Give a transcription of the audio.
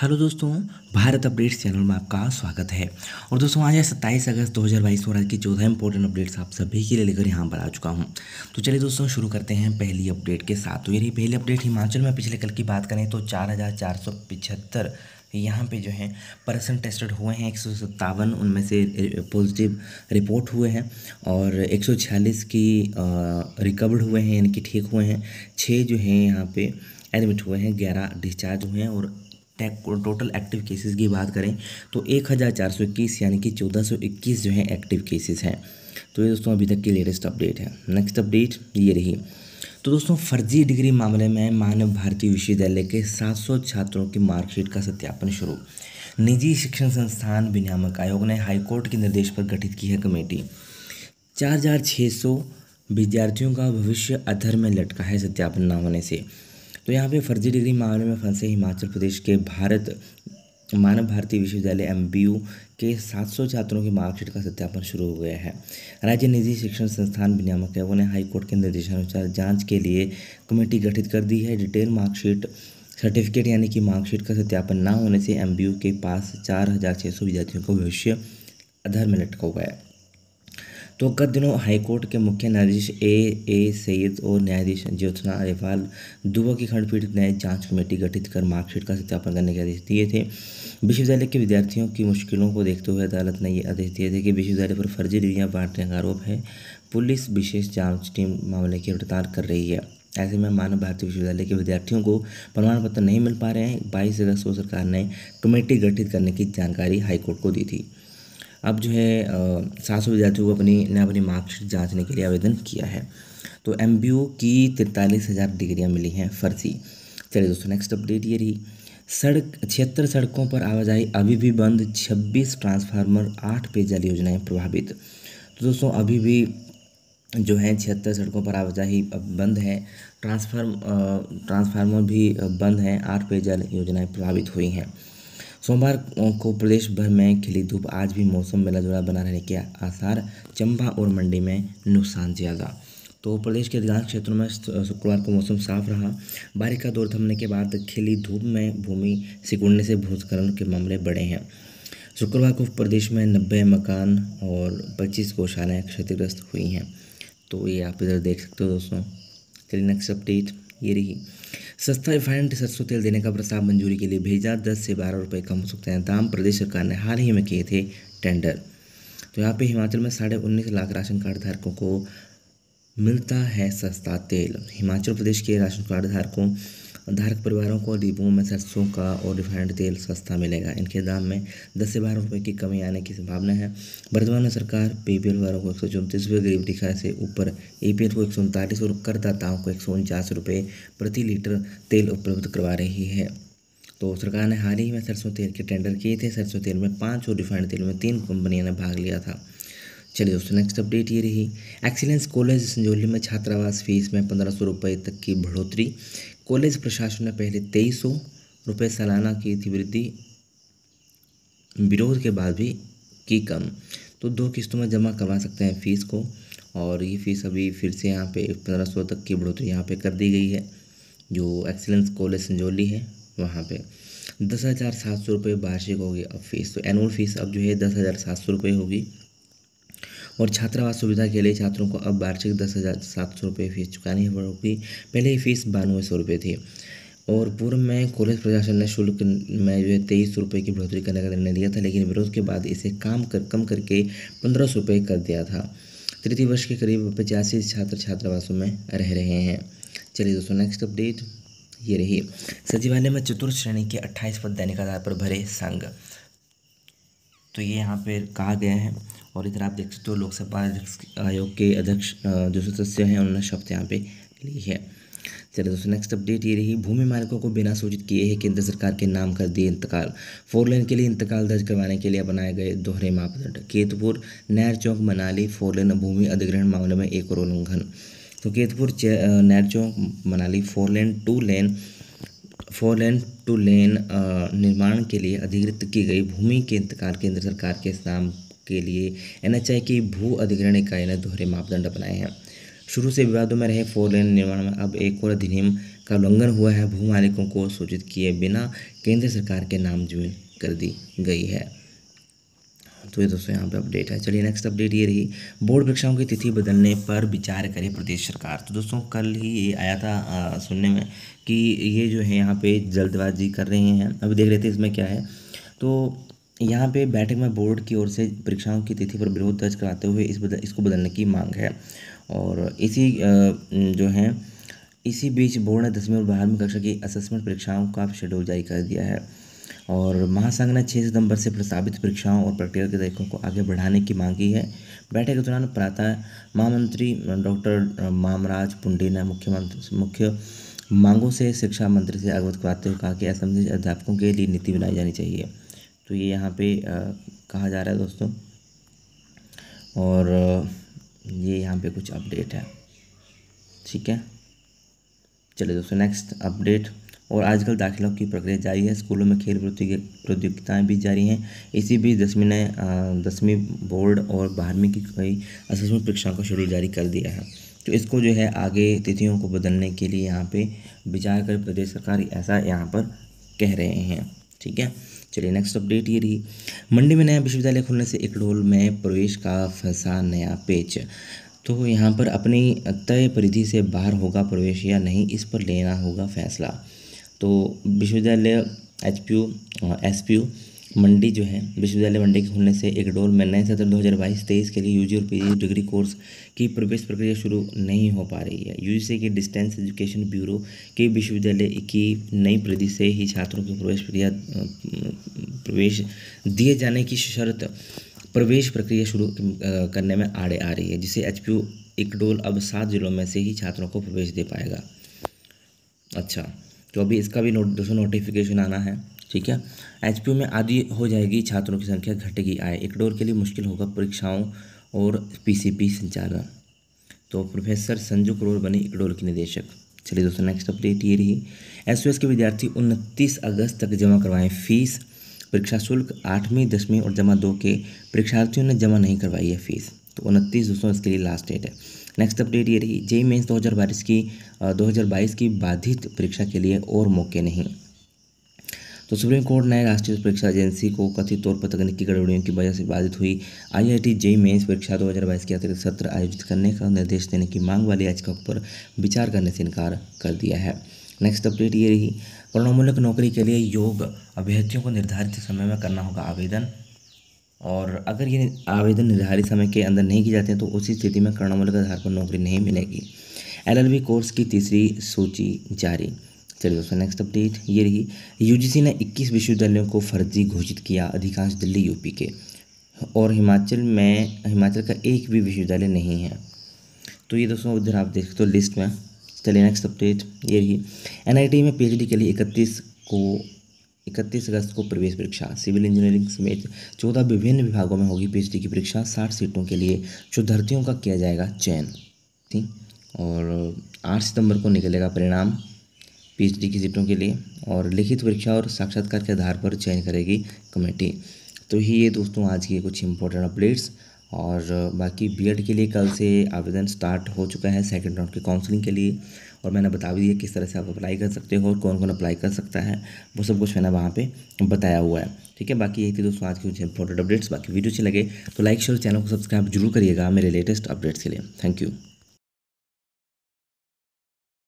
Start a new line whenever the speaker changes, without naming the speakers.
hello दोस्तों Bharat updates channel में आपका स्वागत है और दोस्तों आज है सत्ताईस अगस्त 2022 और आज की चौदह इंपॉर्टेंट अपडेट्स आप सभी के लिए लेकर यहाँ पर आ चुका हूँ तो चलिए दोस्तों शुरू करते हैं पहली अपडेट के साथ तो ये रही पहली अपडेट हिमाचल में पिछले कल की बात करें तो चार यहाँ पे जो है पर्सन टेस्टेड हुए हैं एक उनमें से पॉजिटिव रिपोर्ट हुए हैं और 146 की रिकवर्ड हुए हैं यानी कि ठीक हुए हैं छः जो हैं यहाँ पे एडमिट हुए हैं ग्यारह डिस्चार्ज हुए हैं और टोटल एक्टिव केसेस की बात करें तो एक हज़ार चार सौ इक्कीस यानी कि चौदह सौ इक्कीस जो है एक्टिव केसेस हैं तो ये दोस्तों अभी तक की लेटेस्ट अपडेट है नेक्स्ट अपडेट ये रही तो दोस्तों फर्जी डिग्री मामले में मानव भारती विश्वविद्यालय के सात सौ छात्रों की मार्कशीट का सत्यापन शुरू निजी शिक्षण संस्थान विनियामक आयोग ने हाईकोर्ट के निर्देश पर गठित की है कमेटी चार विद्यार्थियों का भविष्य अधर में लटका है सत्यापन न होने से तो यहाँ पे फर्जी डिग्री मामले में फंसे हिमाचल प्रदेश के भारत मानव भारती विश्वविद्यालय एम के 700 छात्रों की मार्कशीट का सत्यापन शुरू हो गया है राज्य निजी शिक्षण संस्थान विनियामक एवं ने हाईकोर्ट के निर्देशानुसार जांच के लिए कमेटी गठित कर दी है डिटेल मार्कशीट सर्टिफिकेट यानी कि मार्कशीट का सत्यापन ना होने से एम के पास चार हज़ार छः सौ विद्यार्थियों का भविष्य अधर में लटका हुआ है तो गत दिनों हाईकोर्ट के मुख्य न्यायाधीश ए ए सैयद और न्यायाधीश ज्योत्ना अरेवाल दुबा की खंडपीठ ने जांच कमेटी गठित कर मार्कशीट का सत्यापन करने के आदेश दिए थे विश्वविद्यालय के विद्यार्थियों की मुश्किलों को देखते हुए अदालत ने ये आदेश दिए थे कि विश्वविद्यालय पर फर्जी डिग्रियाँ बांटने का आरोप है पुलिस विशेष जाँच टीम मामले की पड़ताल कर रही है ऐसे में मानव भारती विश्वविद्यालय के विद्यार्थियों को प्रमाण पत्र नहीं मिल पा रहे हैं बाईस अगस्त को सरकार ने कमेटी गठित करने की जानकारी हाईकोर्ट को दी थी अब जो है सात सौ विद्यार्थियों को अपनी ने अपनी मार्कशीट जांचने के लिए आवेदन किया है तो एम की तिरतालीस हज़ार डिग्रियाँ मिली हैं फर्जी चलिए दोस्तों नेक्स्ट अपडेट ये रही सड़क छिहत्तर सड़कों पर आवाजाही अभी भी बंद छब्बीस ट्रांसफार्मर आठ पेयजल योजनाएँ प्रभावित तो दोस्तों अभी भी जो है छिहत्तर सड़कों पर आवाजाही बंद है ट्रांसफार्म ट्रांसफार्मर भी बंद हैं आठ पेयजल योजनाएं प्रभावित हुई हैं सोमवार को प्रदेश भर में खिली धूप आज भी मौसम मेला जुला बना रहने के आसार चंबा और मंडी में नुकसान ज़्यादा तो प्रदेश के अधिकांश क्षेत्रों में शुक्रवार को मौसम साफ रहा बारिश का दौर थमने के बाद खिली धूप में भूमि सिकुड़ने से भूस्खलन के मामले बढ़े हैं शुक्रवार को प्रदेश में नब्बे मकान और पच्चीस गौशालाएँ क्षतिग्रस्त हुई हैं तो ये आप इधर देख सकते हो दोस्तों चलिए नेक्स्ट अपडेट ये रही सस्ता रिफाइंड सरसों तेल देने का प्रस्ताव मंजूरी के लिए भेजा दस से बारह रुपये कम हो सकते हैं दाम प्रदेश सरकार ने हाल ही में किए थे टेंडर तो यहाँ पे हिमाचल में साढ़े उन्नीस लाख राशन कार्ड धारकों को मिलता है सस्ता तेल हिमाचल प्रदेश के राशन कार्ड धारकों धारक परिवारों को डिपो में सरसों का और रिफाइंड तेल सस्ता मिलेगा इनके दाम में दस से बारह रुपये की कमी आने की संभावना है वर्तमान में सरकार पी पी एल वालों को एक सौ चौंतीस रुपये गरीब रेखा से ऊपर ए पी एल को एक सौ उनतालीस और करदाताओं को एक सौ उनचास रुपये प्रति लीटर तेल उपलब्ध करवा रही है तो सरकार ने हाल ही में सरसों तेल के टेंडर किए थे सरसों तेल में पाँच और रिफाइंड तेल में तीन कंपनियों ने भाग लिया था चलिए दोस्तों नेक्स्ट अपडेट ये रही एक्सीलेंस कॉलेज संजौली में छात्रावास फीस में पंद्रह सौ रुपये तक की बढ़ोतरी कॉलेज प्रशासन ने पहले तेईस सौ रुपये सालाना की थी वृद्धि विरोध के बाद भी की कम तो दो किस्तों में जमा करवा सकते हैं फीस को और ये फीस अभी फिर से यहाँ पे पंद्रह सौ तक की बढ़ोतरी यहाँ पे कर दी गई है जो एक्सेलेंस कॉलेज संजौली है वहाँ पे दस हज़ार सात सौ रुपये वार्षिक होगी अब फीस तो एनुअल फीस अब जो है दस हज़ार सात सौ रुपये होगी और छात्रावास सुविधा के लिए छात्रों को अब वार्षिक दस हज़ार सात सौ रुपये फीस चुकानी होगी पहले ही फीस बानवे सौ रुपये थी और पूर्व में कॉलेज प्रशासन ने शुल्क में जो है तेईस रुपये की बढ़ोतरी करने का निर्णय लिया था लेकिन विरोध के बाद इसे काम कर कम करके पंद्रह सौ रुपये कर दिया था तृतीय वर्ष के करीब पचासी छात्र छात्रावासों में रह रहे हैं चलिए दोस्तों नेक्स्ट अपडेट ये रही सचिवालय में चतुर्थ श्रेणी के अट्ठाईस पद दैनिक आधार पर भरे संघ तो ये यहाँ पर कहा गया है और इधर आप देख सकते हो लोकसभा अध्यक्ष आयोग के अध्यक्ष जो सदस्य हैं उन्होंने शपथ यहाँ पे ली है चलिए दोस्तों नेक्स्ट अपडेट ये रही भूमि मालिकों को बिना सूचित किए ही केंद्र सरकार के नाम कर दिए इंतकाल फोर लेन के लिए इंतकाल दर्ज करवाने के लिए बनाए गए दोहरे मापदंड केतपुर नैर चौक मनाली फोर लेन भूमि अधिग्रहण मामले में एक और उल्लंघन तो Kiratpur Nerchowk Manali four lane two lane four lane two lane निर्माण के लिए अधिकृत की गई भूमि के इंतकाल केंद्र सरकार के नाम के लिए एन एच आई के भू अधिग्रहण इकाई ने दोहरे मापदंड अपनाए हैं शुरू से विवादों में रहे फोर लेन निर्माण में अब एक और अधिनियम का उल्लंघन हुआ है भू मालिकों को सूचित किए बिना केंद्र सरकार के नाम जमीन कर दी गई है तो ये दोस्तों यहाँ पे अपडेट है चलिए नेक्स्ट अपडेट ये रही बोर्ड परीक्षाओं की तिथि बदलने पर विचार करे प्रदेश सरकार तो दोस्तों कल ही ये आया था आ, सुनने में कि ये जो है यहाँ पे जल्दबाजी कर रहे हैं अभी देख रहे थे इसमें क्या है तो यहाँ पे बैठक में बोर्ड की ओर से परीक्षाओं की तिथि पर विरोध दर्ज कराते हुए इस बदल इसको बदलने की मांग है और इसी जो है इसी बीच बोर्ड ने दसवीं और बारहवीं कक्षा की असेसमेंट परीक्षाओं का शेड्यूल जारी कर दिया है और महासंघ ने छः सितंबर से प्रस्तावित परीक्षाओं और प्रक्रिया के तरीकों को आगे बढ़ाने की मांग की है बैठक के दौरान प्रातः महामंत्री डॉक्टर मामराज पुंडे ने मुख्यमंत्री मुख्य मांगों से शिक्षा मंत्री से अवगत कराते हुए कहा कि असंबंधित अध्यापकों के लिए नीति बनाई जानी चाहिए तो ये यहाँ पे कहा जा रहा है दोस्तों और ये यहाँ पे कुछ अपडेट है ठीक है चलिए दोस्तों नेक्स्ट अपडेट और आजकल दाखिलों की प्रक्रिया जारी है स्कूलों में खेल प्रतियोगिताएं भी जारी हैं इसी बीच दसवीं ने दसवीं बोर्ड और बारहवीं की कई असेसमेंट परीक्षाओं का शेड्यूल जारी कर दिया है तो इसको जो है आगे तिथियों को बदलने के लिए यहाँ पे विचार कर प्रदेश सरकार ऐसा यहाँ पर कह रहे हैं ठीक है चलिए नेक्स्ट अपडेट ये रही मंडी में नया विश्वविद्यालय खुलने से इकडोल में प्रवेश का फंसा नया पेच तो यहाँ पर अपनी तय परिधि से बाहर होगा प्रवेश या नहीं इस पर लेना होगा फैसला तो विश्वविद्यालय H P U S P U Mandi जो है विश्वविद्यालय मंडी के खुलने से डोल में नए सत्र दो हज़ार बाईस तेईस के लिए यूजी और पीजी डिग्री कोर्स की प्रवेश प्रक्रिया शुरू नहीं हो पा रही है यूजीसी के डिस्टेंस एजुकेशन ब्यूरो के विश्वविद्यालय की नई प्रधि से ही छात्रों को प्रवेश प्रक्रिया प्रवेश दिए जाने की शर्त प्रवेश प्रक्रिया शुरू करने में आड़े आ रही है जिसे एच इकडोल अब सात जिलों में से ही छात्रों को प्रवेश दे पाएगा अच्छा तो अभी इसका भी नोट दोस्तों नोटिफिकेशन आना है ठीक है एच में आदि हो जाएगी छात्रों की संख्या घटेगी आए एक डोर के लिए मुश्किल होगा परीक्षाओं और पीसीपी संचालन तो प्रोफेसर संजू करोर बने इकडोर के निदेशक चलिए दोस्तों नेक्स्ट अपडेट ये रही एस के विद्यार्थी उनतीस अगस्त तक जमा करवाएं फीस परीक्षा शुल्क आठवीं दसवीं और जमा दो के परीक्षार्थियों ने जमा नहीं करवाई है फीस तो उनतीस दोस्तों इसके लिए लास्ट डेट है नेक्स्ट अपडेट ये रही जेई मेन्स दो की दो की बाधित परीक्षा के लिए और मौके नहीं तो सुप्रीम कोर्ट ने राष्ट्रीय परीक्षा एजेंसी को कथित तौर पर तकनीकी गड़बड़ियों की वजह से बाधित हुई आईआईटी जेई मेन्स परीक्षा 2022 के अतिरिक्त सत्र आयोजित करने का निर्देश देने की मांग वाली याचिका पर विचार करने से इनकार कर दिया है नेक्स्ट अपडेट ये रही प्रणोमूलक नौकरी के लिए योग अभ्यर्थियों को निर्धारित समय में करना होगा आवेदन और अगर ये आवेदन निर्धारित समय के अंदर नहीं किए जाते हैं तो उसी स्थिति में करणामूलक आधार पर नौकरी नहीं मिलेगी एलएलबी कोर्स की तीसरी सूची जारी चलिए दोस्तों नेक्स्ट अपडेट ये रही यूजीसी ने 21 विश्वविद्यालयों को फर्जी घोषित किया अधिकांश दिल्ली यूपी के और हिमाचल में हिमाचल का एक भी विश्वविद्यालय नहीं है तो ये दोस्तों उधर आप देख तो लिस्ट में चलिए नेक्स्ट अपडेट ये रही एन में पी के लिए इकतीस को इकतीस अगस्त को प्रवेश परीक्षा सिविल इंजीनियरिंग समेत चौदह विभिन्न विभागों में होगी पीएचडी की परीक्षा साठ सीटों के लिए शुद्धार्थियों का किया जाएगा चयन ठीक और आठ सितंबर को निकलेगा परिणाम पीएचडी की सीटों के लिए और लिखित परीक्षा और साक्षात्कार के आधार पर चयन करेगी कमेटी तो ही ये दोस्तों आज की कुछ इंपॉर्टेंट अपडेट्स और बाकी बीएड के लिए कल से आवेदन स्टार्ट हो चुका है सेकंड राउंड के काउंसलिंग के लिए और मैंने बता भी दिया किस तरह से आप अप्लाई कर सकते हो और कौन कौन अप्लाई कर सकता है वो सब कुछ मैंने वहाँ पे बताया हुआ है ठीक है बाकी यही थी दोस्तों आज की कुछ इंपॉर्टेंट अपडेट्स बाकी वीडियो अच्छी लगे तो लाइक शेयर चैनल को सब्सक्राइब जरूर करिएगा मेरे लेटेस्ट अपडेट्स के लिए थैंक यू